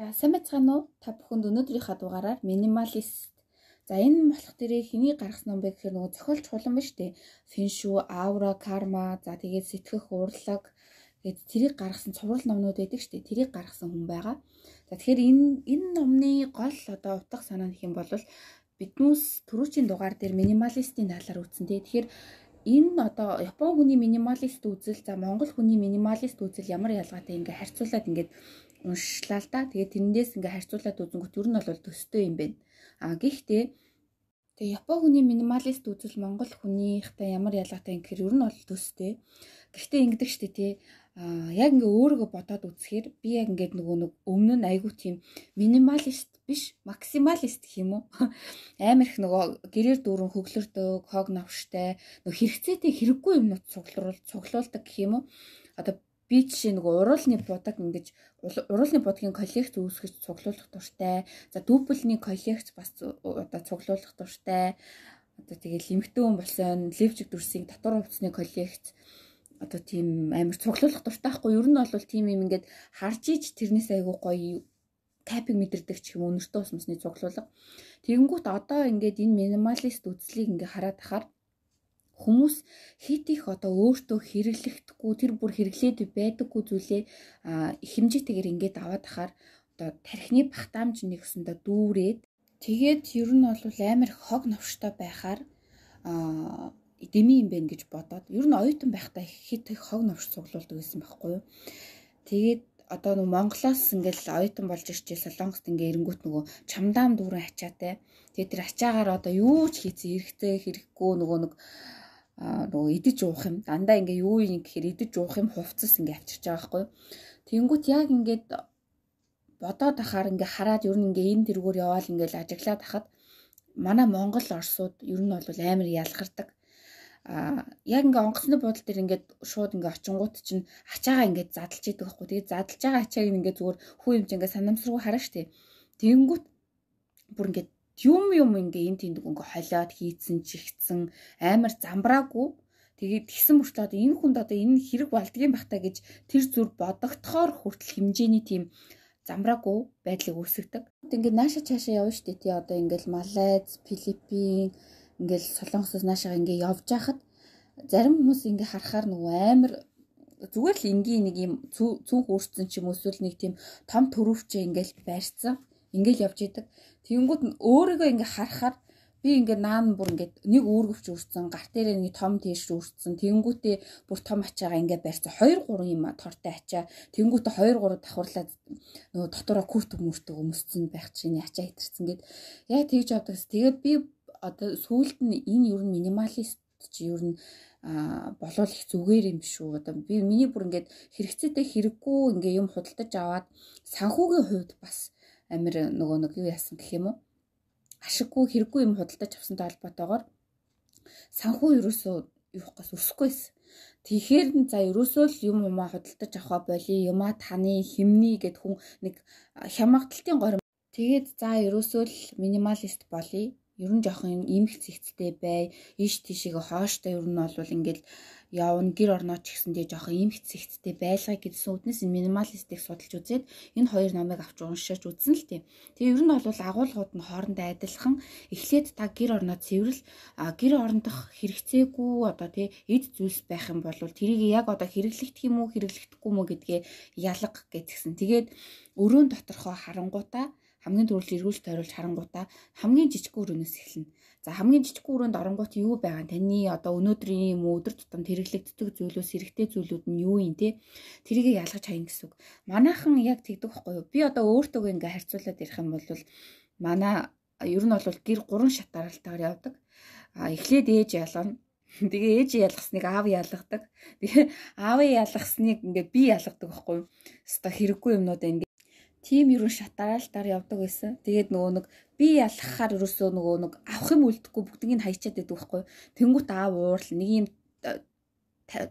За сайн байцгаана уу? Та бүхэнд өнөөдрийнхаа дугаараар минималист. За энэ болох дээрээ хэний гаргасан юм бэ гэхээр нөгөө зохиолч хулан биш үү? Фэншүү, аура, карма, за тэгээд сэтгэх урлаг гээд тэрийг гаргасан цуврал номнууд байдаг шүү дээ. Тэрийг гаргасан хүн байгаа. За тэгэхээр энэ энэ номны гол одоо утга санаа гэх юм бол биднээс түрүүчийн дугаар дээр минималистийн талаар үүсэн дээ. Тэгэхээр энэ одоо Япон хүний минималист үзэл за Монгол хүний минималист үзэл ямар ялгаатай ингээ харьцуулаад ингээд уншлаа л да. Тэгээд тэрнээс ингээ харьцуулаад үзэнгүүт ер нь бол төстэй юм байна. А гэхдээ тэгээ Япон хүний минималист үзэл Монгол хүнийхтэй ямар ялгаатай юм гэхээр ер нь бол төстэй. Гэхдээ ингэдэг штэ тий. А яг ингээ өөрийгөө бодоод үзэхээр би яг ингээд нөгөө нэг өмнө нь айгүй тийм минималист биш максималист гэх юм уу амар их нөгөө гэрээр дүүрэн хөглөрдөг хог навштай нөгөө хэрэгцээтэй хэрэггүй юмнууд цуглуул цуглуулдаг гэх юм уу одоо би жишээ нөгөө уруулны будаг ингэж уруулны будгийн коллекц үүсгэж цуглуулах дуртай. За дүүбэлний коллекц бас одоо цуглуулах дуртай. Одоо тэгээ лимитэн болсон левжик дүрсийн татвар хувцсны коллекц одоо тийм амар цуглуулах дуртай байхгүй. Ер нь бол тийм юм ингээд харж иж тэрнээс айгүй гоё тайпинг мэдэрдэг ч юм өнөртөө ус мусны цуглуулга. Тэгэнгүүт одоо ингээд энэ минималист үзлийг ингээ хараад ахаар Хүмүүс хит их одоо өөртөө хэрэглэхдэггүй тэр бүр хэрэглээд байдаггүй зүйлээ хэмжээтэйгээр ингээд аваад ахаар одоо тархины багтаамж нэгсэндээ дүүрээд тэгээд ер нь бол амар хог новштой байхаар эдэмий юм байна гэж бодоод ер нь оюутан байхдаа хит их хог новш цуглуулдаг байсан байхгүй юу. Тэгээд одоо нөгөө Монголоос ингээл оюутан болж ирчихээ Солонгост ингээ эренгүүт нөгөө чамдаам дүүрэн ачаатай. Тэгээд тэр ачаагаар одоо юу ч хийцэн эрэхтэй хэрэггүй нөгөө нэг нөгөө идэж уух юм дандаа ингээ юу юм гэхээр идэж уух юм хувцас ингээ авчирч байгаа байхгүй тэгэнгүүт яг ингээд бодоод ахаар ингээ хараад ер нь ингээ энэ тэргээр яваал ингээл ажиглаад ахад манай Монгол орсууд ер нь бол амар ялгардаг а яг ингээ онгоцны бодол дээр ингээд шууд ингээ очингууд чинь ачаагаа ингээд задлж идэг байхгүй тэгээд задлж байгаа ачааг ингээ зүгээр хүү юм чи ингээ санамсаргүй хараа штэ тэгэнгүүт бүр ингээд юм юм ингээ энэ тэнд ингээ холиод хийцэн чигцэн амар замбраагүй тэгээд тэгсэн мөртлөө одоо энэ хүнд одоо энэ хэрэг болдгийн бахта гэж тэр зүр бодогдохоор хүртэл хэмжээний тийм замбраагүй байдлыг үүсгэдэг. Ингээ нааша чаашаа явна штэ тий одоо ингээл Малайз, Филиппин ингээл Солонгосоос наашаа ингээ явж хахад зарим хүмүүс ингээ харахаар нөгөө амар зүгээр л энгийн нэг юм цүнх өөрчлөн ч юм эсвэл нэг тийм том төрөвч ингээл байрцсан ингээл явж идэг. Тэнгүүд өөрийгөө ингээ харахаар би ингээ наан бүр ингээ нэг үүргэлж үрцэн, гар дээрээ нэг том тийш үрцэн. Тэнгүүтээ бүр том ачаага ингээ барьсан. 2 3 юм тортой ачаа. Тэнгүүтээ 2 3 давхарлаад нөгөө дотороо күрт өмөрт өмсцэн байх чинь ачаа хэтэрсэн гээд яа тэгж явдагс. Тэгээд би одоо сүүлд нь энэ ер нь минималист чи ер нь болол их зүгээр юм шүү. Одоо би миний бүр ингээд хэрэгцээтэй хэрэггүй ингээ юм худалдаж аваад санхүүгийн хувьд бас амир нөгөө нэг юу яасан гэх юм уу? Ашиггүй хэрэггүй юм худалдаж авсантай холбоотойгоор санхүү ерөөсөө юу гэхээс өсөхгүйс. Тэгэхээр за ерөөсөө л юм юмаа худалдаж авах болио юмаа таны химний гэд хүн нэг э, хямгталтын горим. Тэгээд за ерөөсөө л минималист болио ер нь жоохон имэх цэгцтэй бай. Иш тийшээгээ хооштой ер нь бол ингээл явна гэр орноо ч гэсэндээ жоохон имэх цэгцтэй байлгаа гэсэн үднэс минималистыг судалж үзээд энэ хоёр номыг авч уншиж үзсэн л тийм. Тэгээ ер нь бол агуулгууд нь хоорондоо адилхан эхлээд та гэр орноо цэвэрл гэр орондох хэрэгцээгүй одоо тий эд зүйлс байх юм бол тэрийг яг одоо хэрэглэгдэх юм уу хэрэглэгдэхгүй юм уу гэдгээ ялга гэтгсэн. Тэгээд өрөөнд доторхоо харангуйтаа хамгийн түрүүл эргүүлж тойруулж харангуудаа хамгийн жижиг өрөөнөөс эхэлнэ. За хамгийн жижиг өрөөнд оронгууд юу байгаа таны одоо өнөөдрийн юм өдөр тутамд хэрэглэгддэг зүйлөөс хэрэгтэй зүйлүүд нь юу юм те тэрийг ялгаж хаян гэсэн үг. Манайхан яг тэгдэг байхгүй юу? Би одоо өөртөө ингээ харьцуулаад ярих юм бол манай ер нь бол гэр гурван шат дараалтайгаар явдаг. А эхлээд ээж ялгана. Тэгээ ээж ялгасныг аав ялгадаг. Тэгээ аав ялгасныг ингээ би ялгадаг байхгүй юу? Хэвээ хэрэггүй юмнууд ингээ тийм ерөн шатаараа л дараа явдаг байсан. Тэгээд нөгөө нэг би ялхахаар ерөөсөө нөгөө нэг авах юм үлдэхгүй бүгднийг хаячаад байдаг байхгүй. Тэнгүүт аав уурал нэг юм э,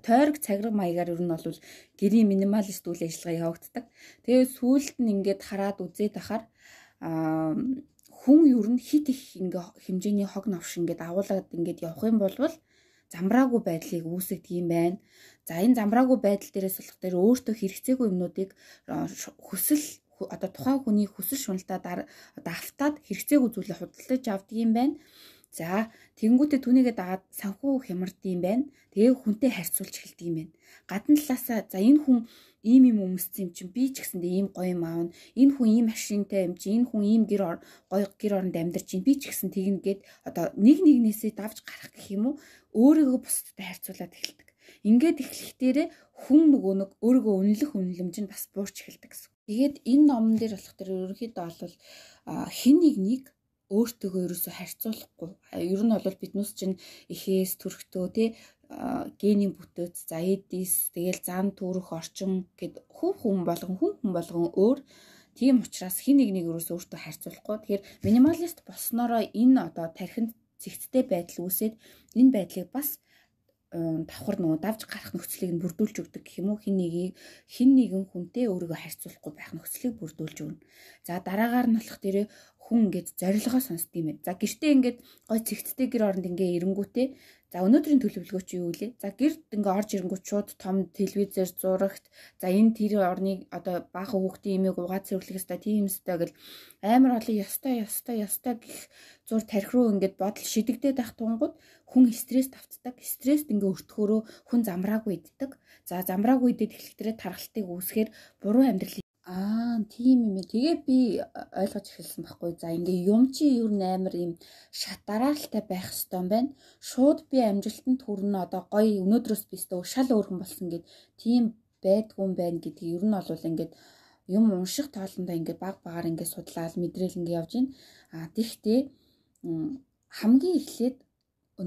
тойрог цагираг маягаар ер нь бол гэрийн минималист үйл ажиллагаа явагддаг. Тэгээд сүүлд нь ингээд хараад үзээд ахаар аа хүн ер нь хит их ингээ хэмжээний хог новш ингээд агуулад ингээд явах юм бол замбраагүй байдлыг үүсгэдэг юм байна. За энэ замбраагүй байдал дээрээс болох дээр өөртөө хэрэгцээгүй юмнуудыг хүсэл одоо тухайн хүний хүсэл шуналтаа одоо автаад хэрэгцээгүй зүйлээ худалдаж авдаг юм байна. За тэгэнгүүтээ түүнийгээ дагаад санхүү хямрд юм байна. Тэгээ хүнтэй харьцуулж эхэлдэг юм байна. Гадна талаасаа за энэ хүн ийм юм өмссөн юм чинь би ч гэсэндээ ийм гоё юм аавна. Энэ хүн ийм машинтай юм чинь энэ хүн ийм гэр гоё гэр оронд амьдарч чинь би ч гэсэн тэгнэ гээд одоо нэг нэгнээсээ давж гарах гэх юм уу өөрийгөө бусдтай харьцуулаад эхэлдэг. Ингээд эхлэхдээрээ хүн нөгөө нэг өөрийгөө үнэлэх үнэлэмж нь бас буурч эхэлдэг гэсэн. Тэгээд энэ номн дээр болох тэр ерөнхийдөө бол хин нэг нэг өөртөөгөө ерөөсөө харьцуулахгүй. Ер нь бол биднес чинь эхээс төрхтөө тий генийн бүтөөц, за эдис, тэгэл зан төрөх орчин гэд хүн хүн болгон хүн хүн болгон өөр тийм учраас хин нэг нэг ерөөсөө өөртөө харьцуулахгүй. Тэгэхээр минималист болсноороо энэ одоо тархинд зэгцтэй байдал үүсээд энэ байдлыг бас давхар нөгөө давж гарах нөхцөлийг нь бүрдүүлж өгдөг гэх юм уу хин нэгийг хин нэгэн хүнтэй өөрийгөө харьцуулахгүй байх нөхцөлийг бүрдүүлж өгнө. За дараагаар нь болох дээрээ хүн ингээд зорилгоо сонсд юм байна. За гэртээ ингээд гой цэгцтэй гэр оронд ингээ эрэнгүүтээ за өнөөдрийн төлөвлөгөө чи юу вэ? За гэрд ингээ орж ирэнгүүт шууд том телевизээр зурагт за энэ тэр орны одоо баахан хүүхдийн имийг угаа цэвэрлэх ёстой, тийм ёстой гэл амар олон ёстой ёстой ёстой гэх зур тархи руу ингээд бодол шидэгдээд байх тунгууд хүн стресс давтдаг. Стресст ингээ өртгөхөөрөө хүн замраагүй иддэг. За замраагүй идээд эхлэхтрээ тархалтыг үүсгэхээр буруу амьдрал Аа, тийм юм ээ. Тэгээ би э, ойлгож эхэлсэн байхгүй. За, ингээ юм чи юу нээр юм шатараалтай байх хэрэгтэй юм байна. Шууд би амжилтанд хүрнэ одоо гоё өнөөдрөөс би өстөө шал өөрхөн болсон гэд тийм байдгүй юм байна гэдгийг ер нь олвол ингээд юм унших тоолондоо ингээ баг багаар ингээ судлаад мэдрээл ингээ явж гин. Аа, тэгтээ хамгийн эхлээд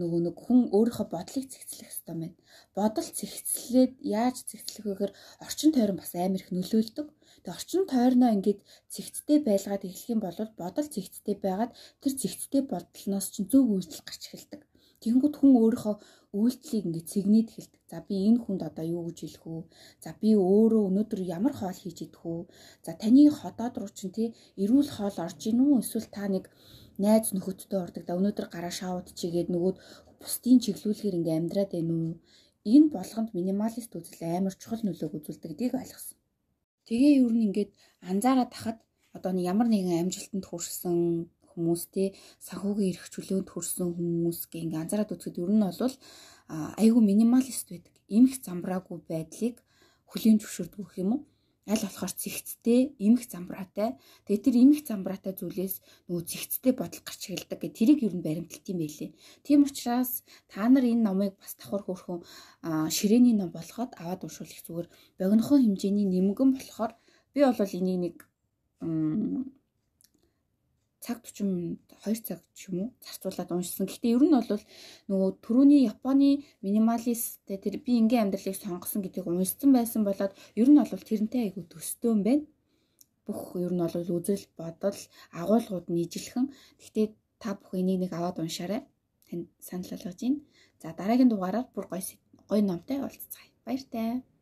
нөгөө нэг хүн өөрийнхөө бодлыг цэгцлэх хэрэгтэй байна. Бодол цэгцлээд яаж цэгцлэх вэ гэхээр орчин тойрон бас амар их нөлөөлдөг. Тэгээ орчин тойрноо ингээд цэгцтэй байлгаад эхлэх юм бол бодол цэгцтэй байгаад тэр цэгцтэй бодлоноос чинь зөв үйлдэл гарч эхэлдэг. Тэнгүүд хүн өөрийнхөө үйлдэлийг ингээд цэгнээд эхэлдэг. За би энэ хүнд одоо юу гэж хэлэх үү? За би өөрөө өнөөдөр ямар хоол хийж идэх үү? За таны хотоод руу чинь тий эрүүл хоол орж ийн үү? Эсвэл та нэг найз нөхөдтэй ордог да өнөөдөр гараа шавууд чигээд нөгөөд бусдын чиглүүлэхээр ингээд амьдраад байна уу? Энэ болгонд минималист үзэл амар чухал нөлөөг үзүүлдэг гэдгийг ойлгосон. Тэгээ ер нь ингээд анзаараад тахад одоо нэг ямар нэгэн амжилтанд хүрсэн хүмүүстэй санхүүгийн эрх чөлөөнд хүрсэн хүмүүсгээ ингээд анзаараад үзэхэд ер нь бол айгүй минималист байдаг. Имх замбраагүй байдлыг хөлийн зөвшөөрдөг юм уу? аль болохоор цэгцтэй эмх замбраатай. Тэгээ тэр эмх замбраатай зүйлээс нөгөө цэгцтэй бодол гарч ирэлдэг гэ тэрийг ер нь баримтлт юм байлээ. Тийм учраас та нар энэ номыг бас давхар хөрхөн ширээний ном болгоод аваад уншвал их зүгээр богинохон хэмжээний нэмгэн болохоор би бол энийг нэг цаг 40 минут 2 цаг ч юм уу зарцуулаад уншсан. Гэхдээ ер нь бол нөгөө түрүүний Японы минималист тэр би ингийн амьдралыг сонгосон гэдгийг уншсан байсан болоод ер нь бол тэрнтэй айгүй төстөө юм байна. Бүх ер нь бол үзэл бодол агуулгууд нь ижилхэн. Гэхдээ та бүх энийг нэг аваад уншаарай. Танд санал болгож байна. За дараагийн дугаараар бүр гой гой номтой уулзцгаая. Баяр таа.